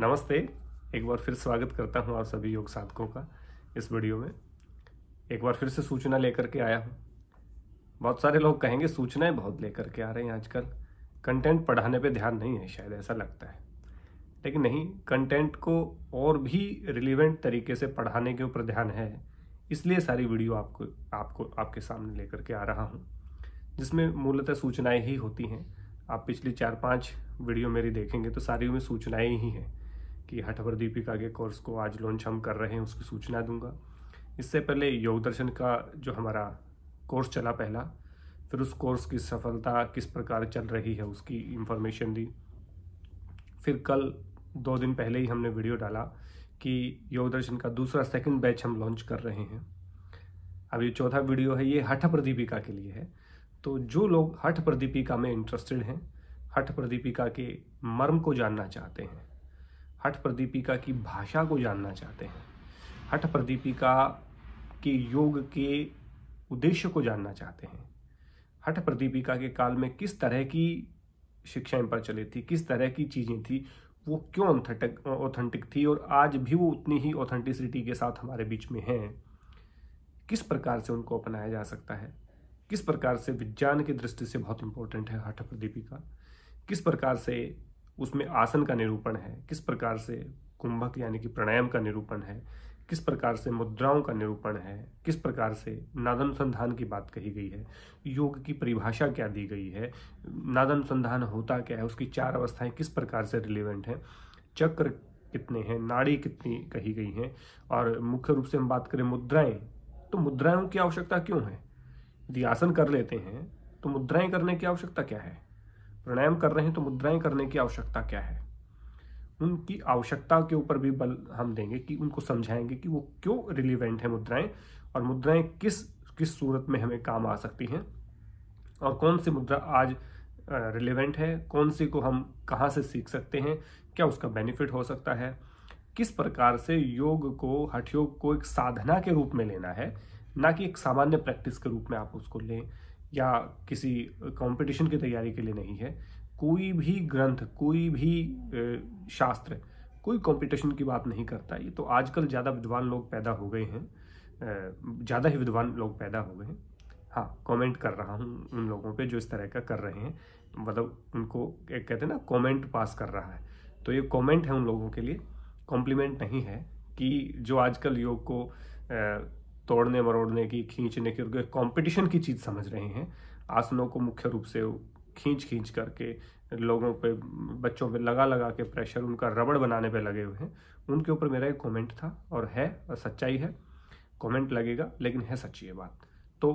नमस्ते एक बार फिर स्वागत करता हूं आप सभी योग साधकों का इस वीडियो में एक बार फिर से सूचना लेकर के आया हूं बहुत सारे लोग कहेंगे सूचनाएं बहुत लेकर के आ रहे हैं आजकल कंटेंट पढ़ाने पे ध्यान नहीं है शायद ऐसा लगता है लेकिन नहीं कंटेंट को और भी रिलीवेंट तरीके से पढ़ाने के ऊपर ध्यान है इसलिए सारी वीडियो आपको आपको आपके सामने लेकर के आ रहा हूँ जिसमें मूलतः सूचनाएँ ही होती हैं आप पिछली चार पाँच वीडियो मेरी देखेंगे तो सारी में सूचनाएँ ही हैं कि हठवर दीपिका के कोर्स को आज लॉन्च हम कर रहे हैं उसकी सूचना दूंगा इससे पहले योग दर्शन का जो हमारा कोर्स चला पहला फिर उस कोर्स की सफलता किस प्रकार चल रही है उसकी इन्फॉर्मेशन दी फिर कल दो दिन पहले ही हमने वीडियो डाला कि योग दर्शन का दूसरा सेकंड बैच हम लॉन्च कर रहे हैं अब ये चौथा वीडियो है ये हठ प्रदीपिका के लिए है तो जो लोग हठ प्रदीपिका में इंटरेस्टेड हैं हठ प्रदीपिका के मर्म को जानना चाहते हैं हठ प्रदीपिका की भाषा को जानना चाहते हैं हठ प्रदीपिका के योग के उद्देश्य को जानना चाहते हैं हठ प्रदीपिका के काल में किस तरह की शिक्षाएं प्रचलित थी किस तरह की चीज़ें थी वो क्यों ऑथेंटिक ऑथेंटिक थी और आज भी वो उतनी ही ऑथेंटिसिटी के साथ हमारे बीच में हैं किस प्रकार से उनको अपनाया जा सकता है किस प्रकार से विज्ञान की दृष्टि से बहुत इंपॉर्टेंट है हठ प्रदीपिका किस प्रकार से उसमें आसन का निरूपण है किस प्रकार से कुंभक यानी कि प्राणायाम का निरूपण है किस प्रकार से मुद्राओं का निरूपण है किस प्रकार से नादानुसंधान की बात कही गई है योग की परिभाषा क्या दी गई है नादानुसंधान होता क्या है उसकी चार अवस्थाएं किस प्रकार से रिलेवेंट हैं चक्र कितने हैं नाड़ी कितनी कही गई हैं और मुख्य रूप से हम बात करें मुद्राएं तो मुद्राओं की आवश्यकता क्यों है यदि आसन कर लेते हैं तो मुद्राएं करने की आवश्यकता क्या है प्राणायाम कर रहे हैं तो मुद्राएं करने की आवश्यकता क्या है उनकी आवश्यकता के ऊपर भी बल हम देंगे कि उनको समझाएंगे कि वो क्यों रिलीवेंट है मुद्राएं और मुद्राएं किस किस सूरत में हमें काम आ सकती हैं और कौन सी मुद्रा आज रिलीवेंट है कौन सी को हम कहाँ से सीख सकते हैं क्या उसका बेनिफिट हो सकता है किस प्रकार से योग को हठ योग को एक साधना के रूप में लेना है ना कि एक सामान्य प्रैक्टिस के रूप में आप उसको लें या किसी कंपटीशन की तैयारी के लिए नहीं है कोई भी ग्रंथ कोई भी शास्त्र कोई कंपटीशन की बात नहीं करता ये तो आजकल ज़्यादा विद्वान लोग पैदा हो गए हैं ज़्यादा ही विद्वान लोग पैदा हो गए हैं हाँ कमेंट कर रहा हूँ उन लोगों पे जो इस तरह का कर रहे हैं मतलब उनको एक कहते हैं ना कमेंट पास कर रहा है तो ये कमेंट है उन लोगों के लिए कॉम्प्लीमेंट नहीं है कि जो आजकल योग को तोड़ने मरोड़ने की खींचने की और कंपटीशन की चीज़ समझ रहे हैं आसनों को मुख्य रूप से खींच खींच करके लोगों पे बच्चों पे लगा लगा के प्रेशर उनका रबड़ बनाने पे लगे हुए हैं उनके ऊपर मेरा एक कमेंट था और है और सच्चाई है कमेंट लगेगा लेकिन है सच्ची ये बात तो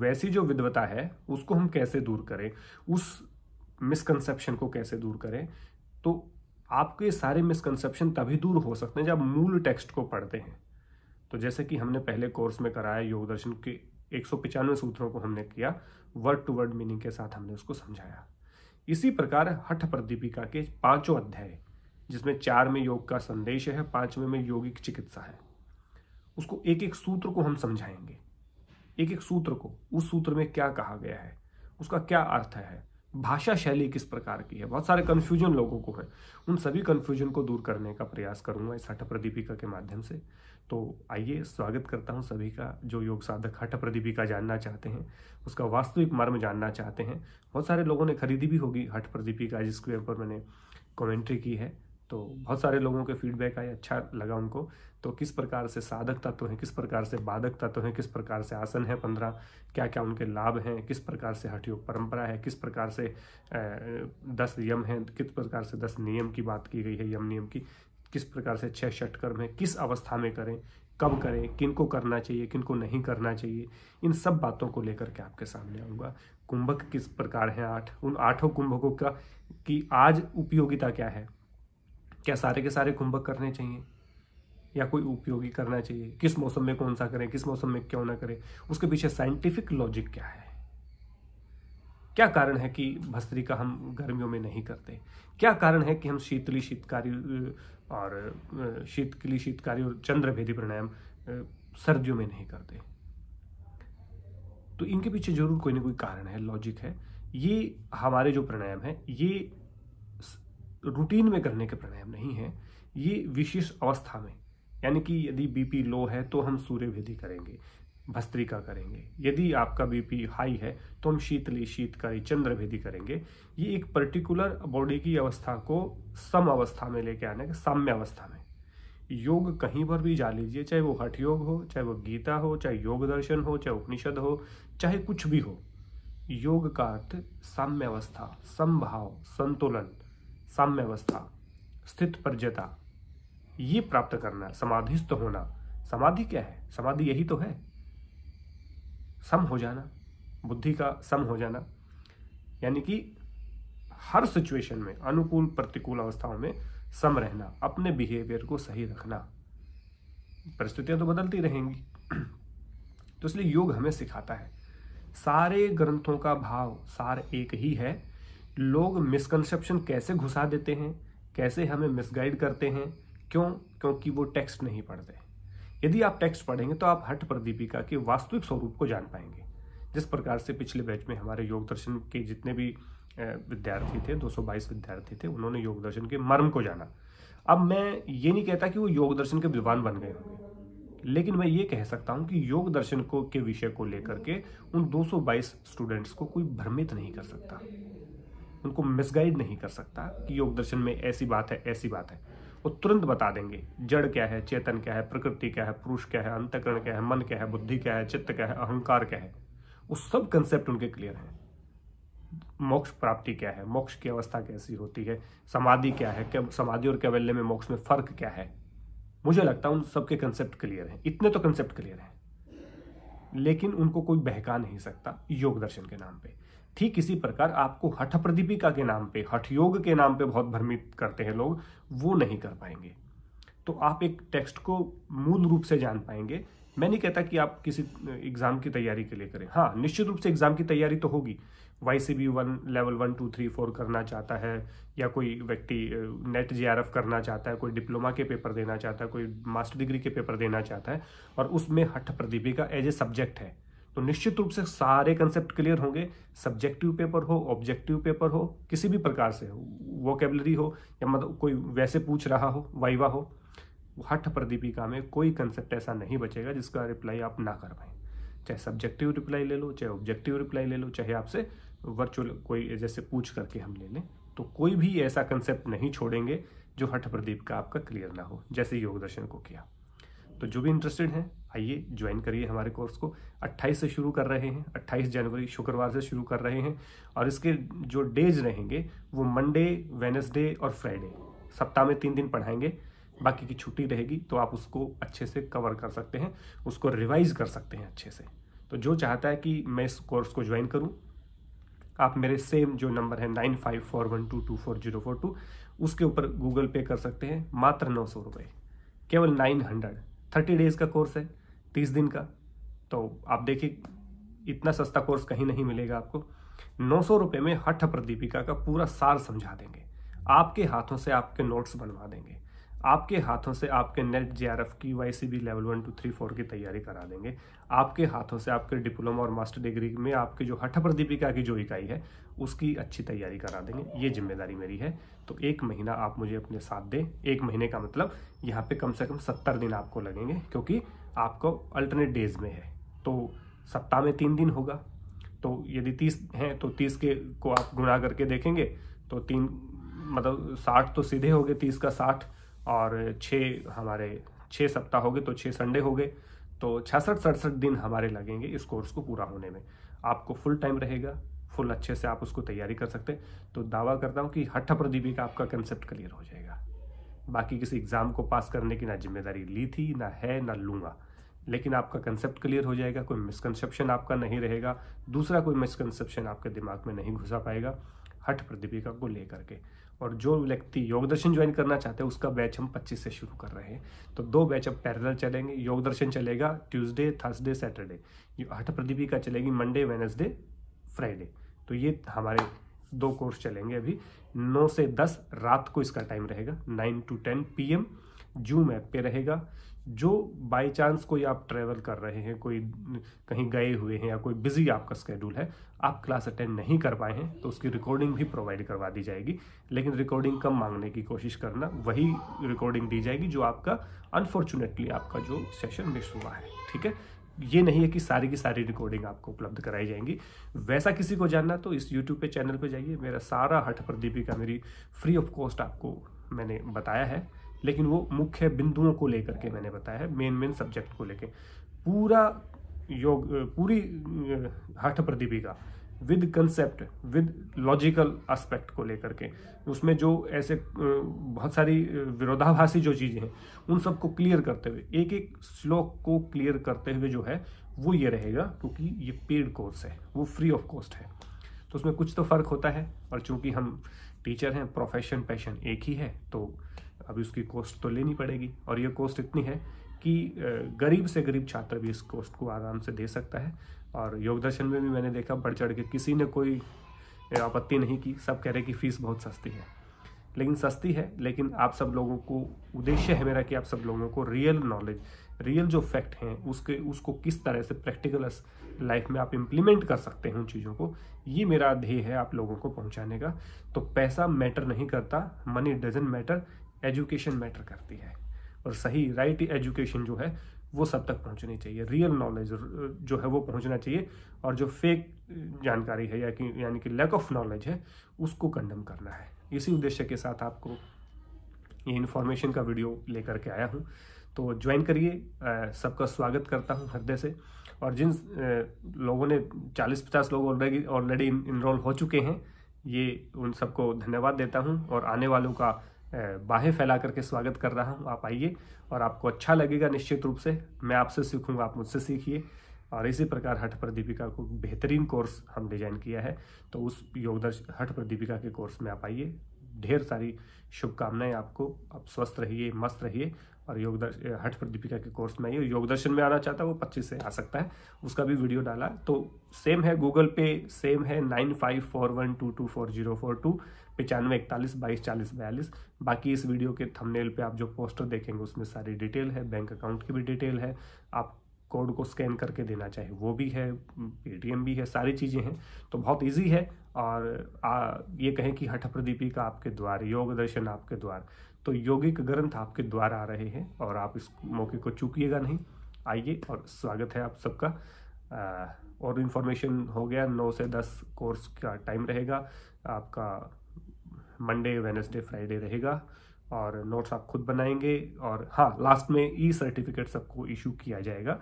वैसी जो विधवता है उसको हम कैसे दूर करें उस मिसकंसेप्शन को कैसे दूर करें तो आपके सारे मिसकंसेप्शन तभी दूर हो सकते हैं जब मूल टेक्स्ट को पढ़ते हैं तो जैसे कि हमने पहले कोर्स में कराया योग दर्शन के एक सूत्रों को हमने किया वर्ड टू वर्ड मीनिंग के साथ हमने उसको समझाया इसी प्रकार हठ प्रदीपिका के पांचों अध्याय जिसमें चार में योग का संदेश है पांचवें में, में योगिक चिकित्सा है उसको एक एक सूत्र को हम समझाएंगे एक एक सूत्र को उस सूत्र में क्या कहा गया है उसका क्या अर्थ है भाषा शैली किस प्रकार की है बहुत सारे कन्फ्यूजन लोगों को है उन सभी कन्फ्यूजन को दूर करने का प्रयास करूंगा इस हठ प्रदीपिका के माध्यम से तो आइए स्वागत करता हूँ सभी का जो योग साधक हठ प्रदीपिका जानना चाहते हैं उसका वास्तविक मर्म जानना चाहते हैं बहुत सारे लोगों ने खरीदी भी होगी हठ प्रदीपिका जिसके ऊपर मैंने कमेंट्री की है तो बहुत सारे लोगों के फीडबैक आए अच्छा लगा उनको तो किस प्रकार से साधक तत्व हैं किस प्रकार से बाधक तत्व हैं किस प्रकार से आसन है पंद्रह क्या क्या उनके लाभ हैं किस प्रकार से योग परंपरा है किस प्रकार से दस यम हैं किस प्रकार से दस नियम की बात की गई है यम नियम की किस प्रकार से छः षटकर्म में किस अवस्था में करें कब करें किन को करना चाहिए किन को नहीं करना चाहिए इन सब बातों को लेकर के आपके सामने आऊँगा कुंभक किस प्रकार हैं आठ उन आठों कुंभकों का कि आज उपयोगिता क्या है क्या सारे के सारे कुंभक करने चाहिए या कोई उपयोगी करना चाहिए किस मौसम में कौन सा करें किस मौसम में क्यों ना करें उसके पीछे साइंटिफिक लॉजिक क्या है क्या कारण है कि भस्त्री का हम गर्मियों में नहीं करते क्या कारण है कि हम शीतली शीतकारी और शीतली शीतकारी और चंद्रभेदी प्राणायाम सर्दियों में नहीं करते तो इनके पीछे जरूर कोई ना कोई कारण है लॉजिक है ये हमारे जो प्राणायाम है ये रूटीन में करने के प्राणायाम नहीं है ये विशेष अवस्था में यानी कि यदि बीपी लो है तो हम सूर्य भेदी करेंगे भस्त्रिका करेंगे यदि आपका बीपी हाई है तो हम शीतली शीतकारी चंद्रभेदी करेंगे ये एक पर्टिकुलर बॉडी की अवस्था को सम अवस्था में लेके आने का साम्य अवस्था में योग कहीं पर भी जा लीजिए चाहे वो हठ योग हो चाहे वो गीता हो चाहे योग दर्शन हो चाहे उपनिषद हो चाहे कुछ भी हो योग का अर्थ साम्य अवस्था समभाव संतुलन साम्य अवस्था स्थित परजता ये प्राप्त करना समाधिस्थ होना समाधि क्या है समाधि यही तो है सम हो जाना बुद्धि का सम हो जाना यानी कि हर सिचुएशन में अनुकूल प्रतिकूल अवस्थाओं में सम रहना अपने बिहेवियर को सही रखना परिस्थितियां तो बदलती रहेंगी तो इसलिए योग हमें सिखाता है सारे ग्रंथों का भाव सार एक ही है लोग मिसकंसेप्शन कैसे घुसा देते हैं कैसे हमें मिसगाइड करते हैं क्यों क्योंकि वो टेक्स्ट नहीं पढ़ते यदि आप टेक्स्ट पढ़ेंगे तो आप हट प्रदीपिका के वास्तविक स्वरूप को जान पाएंगे जिस प्रकार से पिछले बैच में हमारे योग दर्शन के जितने भी विद्यार्थी थे 222 विद्यार्थी थे उन्होंने योग दर्शन के मर्म को जाना अब मैं ये नहीं कहता कि वो योग दर्शन के विद्वान बन गए होंगे लेकिन मैं ये कह सकता हूँ कि योग दर्शन को के विषय को लेकर के उन 222 स्टूडेंट्स को कोई भ्रमित नहीं कर सकता उनको मिसगाइड नहीं कर सकता कि योग दर्शन में ऐसी बात है ऐसी बात है वो तुरंत बता देंगे जड़ क्या है चेतन क्या है प्रकृति क्या है पुरुष क्या है अंतकरण क्या है मन क्या है बुद्धि क्या है चित्त क्या है अहंकार क्या है वो सब कंसेप्ट उनके क्लियर हैं मोक्ष प्राप्ति क्या है मोक्ष की अवस्था कैसी होती है समाधि क्या है क्या समाधि और कैवल्य में मोक्ष में फर्क क्या है मुझे लगता है उन सबके कंसेप्ट क्लियर हैं इतने तो कंसेप्ट क्लियर हैं लेकिन उनको कोई बहका नहीं सकता योग दर्शन के नाम पे ठीक इसी प्रकार आपको हठ प्रदीपिका के नाम पे हठ योग के नाम पे बहुत भ्रमित करते हैं लोग वो नहीं कर पाएंगे तो आप एक टेक्स्ट को मूल रूप से जान पाएंगे मैं नहीं कहता कि आप किसी एग्ज़ाम की तैयारी के लिए करें हाँ निश्चित रूप से एग्ज़ाम की तैयारी तो होगी Y C B one level one two three four करना चाहता है या कोई व्यक्ति नेट जे करना चाहता है कोई डिप्लोमा के पेपर देना चाहता है कोई मास्टर डिग्री के पेपर देना चाहता है और उसमें हठ प्रदीपिका एज ए सब्जेक्ट है तो निश्चित रूप से सारे कंसेप्ट क्लियर होंगे सब्जेक्टिव पेपर हो ऑब्जेक्टिव पेपर हो किसी भी प्रकार से हो वोकेबलरी हो या मतलब कोई वैसे पूछ रहा हो वाइवा हो हठ प्रदीपिका में कोई कंसेप्ट ऐसा नहीं बचेगा जिसका रिप्लाई आप ना कर पाए चाहे सब्जेक्टिव रिप्लाई ले लो चाहे ऑब्जेक्टिव रिप्लाई ले लो चाहे आपसे वर्चुअल कोई जैसे पूछ करके हम ले लें तो कोई भी ऐसा कंसेप्ट नहीं छोड़ेंगे जो हठ प्रदीप का आपका क्लियर ना हो जैसे योग दर्शन को किया तो जो भी इंटरेस्टेड हैं आइए ज्वाइन करिए हमारे कोर्स को 28 से शुरू कर रहे हैं 28 जनवरी शुक्रवार से शुरू कर रहे हैं और इसके जो डेज रहेंगे वो मंडे वेनसडे और फ्राइडे सप्ताह में तीन दिन पढ़ाएंगे बाकी की छुट्टी रहेगी तो आप उसको अच्छे से कवर कर सकते हैं उसको रिवाइज कर सकते हैं अच्छे से तो जो चाहता है कि मैं इस कोर्स को ज्वाइन करूँ आप मेरे सेम जो नंबर है nine five four one two two four zero four two उसके ऊपर गूगल पे कर सकते हैं मात्र नौ सौ रुपये केवल नाइन हंड्रेड थर्टी डेज़ का कोर्स है तीस दिन का तो आप देखिए इतना सस्ता कोर्स कहीं नहीं मिलेगा आपको नौ सौ रुपये में हठ प्रदीपिका का पूरा सार समझा देंगे आपके हाथों से आपके नोट्स बनवा देंगे आपके हाथों से आपके नेट जे आर एफ की Y C B level one two three four की तैयारी करा देंगे आपके हाथों से आपके डिप्लोमा और मास्टर डिग्री में आपके जो हठ प्रदीपिका की जो इकाई है उसकी अच्छी तैयारी करा देंगे ये जिम्मेदारी मेरी है तो एक महीना आप मुझे अपने साथ दें एक महीने का मतलब यहाँ पे कम से कम सत्तर दिन आपको लगेंगे क्योंकि आपको अल्टरनेट डेज में है तो सप्ताह में तीन दिन होगा तो यदि तीस हैं तो तीस के को आप गुणा करके देखेंगे तो तीन मतलब साठ तो सीधे हो गए तीस का साठ और छः हमारे छः सप्ताह हो गए तो छः संडे हो गए तो छियासठ सड़सठ दिन हमारे लगेंगे इस कोर्स को पूरा होने में आपको फुल टाइम रहेगा फुल अच्छे से आप उसको तैयारी कर सकते हैं तो दावा करता हूँ कि हट्ठा प्रदीपी का आपका कंसेप्ट क्लियर हो जाएगा बाकी किसी एग्ज़ाम को पास करने की ना जिम्मेदारी ली थी ना है ना लूँगा लेकिन आपका कंसेप्ट क्लियर हो जाएगा कोई मिसकनसेप्शन आपका नहीं रहेगा दूसरा कोई मिसकनसेप्शन आपके दिमाग में नहीं घुसा पाएगा हठ प्रदीपिका को लेकर के और जो व्यक्ति योगदर्शन ज्वाइन करना चाहते हैं उसका बैच हम 25 से शुरू कर रहे हैं तो दो बैच अब पैरेलल चलेंगे योगदर्शन चलेगा ट्यूसडे थर्सडे सैटरडे हठ प्रदीपिका चलेगी मंडे वेनसडे फ्राइडे तो ये हमारे दो कोर्स चलेंगे अभी 9 से 10 रात को इसका टाइम रहेगा 9 टू 10 पीएम जूम ऐप पे रहेगा जो बाय चांस कोई आप ट्रैवल कर रहे हैं कोई कहीं गए हुए हैं या कोई बिजी आपका स्केड्यूल है आप क्लास अटेंड नहीं कर पाए हैं तो उसकी रिकॉर्डिंग भी प्रोवाइड करवा दी जाएगी लेकिन रिकॉर्डिंग कम मांगने की कोशिश करना वही रिकॉर्डिंग दी जाएगी जो आपका अनफॉर्चुनेटली आपका जो सेशन मिस हुआ है ठीक है ये नहीं है कि सारी की सारी रिकॉर्डिंग आपको उपलब्ध कराई जाएंगी वैसा किसी को जानना तो इस यूट्यूब पे चैनल पे जाइए मेरा सारा हठ प्रदीपिका मेरी फ्री ऑफ कॉस्ट आपको मैंने बताया है लेकिन वो मुख्य बिंदुओं को लेकर के मैंने बताया है मेन मेन सब्जेक्ट को लेकर पूरा योग पूरी Hatha Pradipika with concept with logical aspect को लेकर के उसमें जो ऐसे बहुत सारी विरोधाभासी जो चीज़ें हैं उन सबको क्लियर करते हुए एक एक श्लोक को क्लियर करते हुए जो है वो ये रहेगा क्योंकि ये पेड कोर्स है वो फ्री ऑफ कॉस्ट है तो उसमें कुछ तो फ़र्क होता है और चूंकि हम टीचर हैं प्रोफेशन पैशन एक ही है तो अभी उसकी कोस्ट तो लेनी पड़ेगी और ये कोस्ट इतनी है कि गरीब से गरीब छात्र भी इस कोस्ट को आराम से दे सकता है और योगदर्शन में भी मैंने देखा बढ़ चढ़ के किसी ने कोई आपत्ति नहीं की सब कह रहे कि फ़ीस बहुत सस्ती है लेकिन सस्ती है लेकिन आप सब लोगों को उद्देश्य है मेरा कि आप सब लोगों को रियल नॉलेज रियल जो फैक्ट हैं उसके उसको किस तरह से प्रैक्टिकल लाइफ में आप इम्प्लीमेंट कर सकते हैं उन चीज़ों को ये मेरा ध्येय है आप लोगों को पहुंचाने का तो पैसा मैटर नहीं करता money doesn't matter education matter करती है और सही राइट एजुकेशन जो है वो सब तक पहुंचनी चाहिए रियल नॉलेज जो है वो पहुंचना चाहिए और जो फेक जानकारी है या कि यानी कि लैक ऑफ नॉलेज है उसको कंडम करना है इसी उद्देश्य के साथ आपको ये इन्फॉर्मेशन का वीडियो लेकर के आया हूँ तो ज्वाइन करिए सबका स्वागत करता हूँ हृदय से और जिन लोगों ने 40-50 लोग ऑलरेडी ऑलरेडी इनरोल हो चुके हैं ये उन सबको धन्यवाद देता हूँ और आने वालों का बाहें फैला करके स्वागत कर रहा हूँ आप आइए और आपको अच्छा लगेगा निश्चित रूप से मैं आपसे सीखूंगा आप मुझसे सीखिए और इसी प्रकार हठ प्रदीपिका को बेहतरीन कोर्स हम डिजाइन किया है तो उस योगदर्श हठ प्रदीपिका के कोर्स में आप आइए ढेर सारी शुभकामनाएं आपको आप स्वस्थ रहिए मस्त रहिए और योग हठ पर दीपिका के कोर्स में ये योगदर्शन में आना चाहता है वो पच्चीस से आ सकता है उसका भी वीडियो डाला तो सेम है गूगल पे सेम है nine five four one two two four zero four two पचानवे इकतालीस बाईस चालीस बयालीस बाकी इस वीडियो के थंबनेल पे आप जो पोस्टर देखेंगे उसमें सारी डिटेल है बैंक अकाउंट की भी डिटेल है आप कोड को स्कैन करके देना चाहिए वो भी है पेटीएम भी है सारी चीज़ें हैं तो बहुत इजी है और आ, ये कहें कि हठ प्रदीपी का आपके द्वार योग दर्शन आपके द्वार तो योगिक ग्रंथ आपके द्वारा आ रहे हैं और आप इस मौके को चूकिएगा नहीं आइए और स्वागत है आप सबका और इन्फॉर्मेशन हो गया नौ से दस कोर्स का टाइम रहेगा आपका मंडे वेनसडे फ्राइडे रहेगा और नोट्स आप खुद बनाएंगे और हाँ लास्ट में ई सर्टिफिकेट सबको इशू किया जाएगा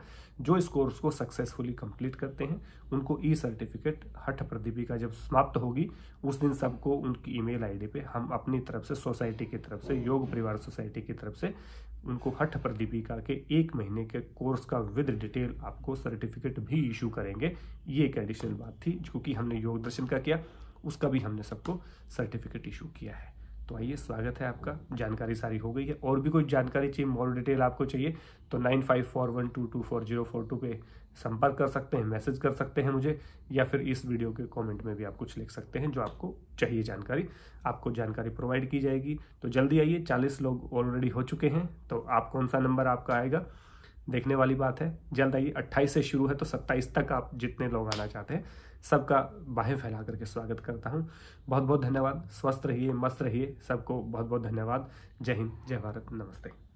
जो इस कोर्स को सक्सेसफुली कंप्लीट करते हैं उनको ई सर्टिफिकेट हठ प्रदीपिका जब समाप्त होगी उस दिन सबको उनकी ईमेल आईडी पे हम अपनी तरफ से सोसाइटी की तरफ से योग परिवार सोसाइटी की तरफ से उनको हठ प्रदीपिका के एक महीने के कोर्स का विद डिटेल आपको सर्टिफिकेट भी इशू करेंगे ये एक एडिशनल बात थी जो कि हमने योग दर्शन का किया उसका भी हमने सबको सर्टिफिकेट इशू किया है तो आइए स्वागत है आपका जानकारी सारी हो गई है और भी कोई जानकारी चाहिए मोर डिटेल आपको चाहिए तो nine five four one two two four zero four two पे संपर्क कर सकते हैं मैसेज कर सकते हैं मुझे या फिर इस वीडियो के कमेंट में भी आप कुछ लिख सकते हैं जो आपको चाहिए जानकारी आपको जानकारी प्रोवाइड की जाएगी तो जल्दी आइए चालीस लोग ऑलरेडी हो चुके हैं तो आप कौन सा नंबर आपका आएगा देखने वाली बात है जल्द आइए अट्ठाईस से शुरू है तो सत्ताईस तक आप जितने लोग आना चाहते हैं सबका बाहें फैला करके स्वागत करता हूँ बहुत बहुत धन्यवाद स्वस्थ रहिए मस्त रहिए सबको बहुत बहुत धन्यवाद जय हिंद जय भारत नमस्ते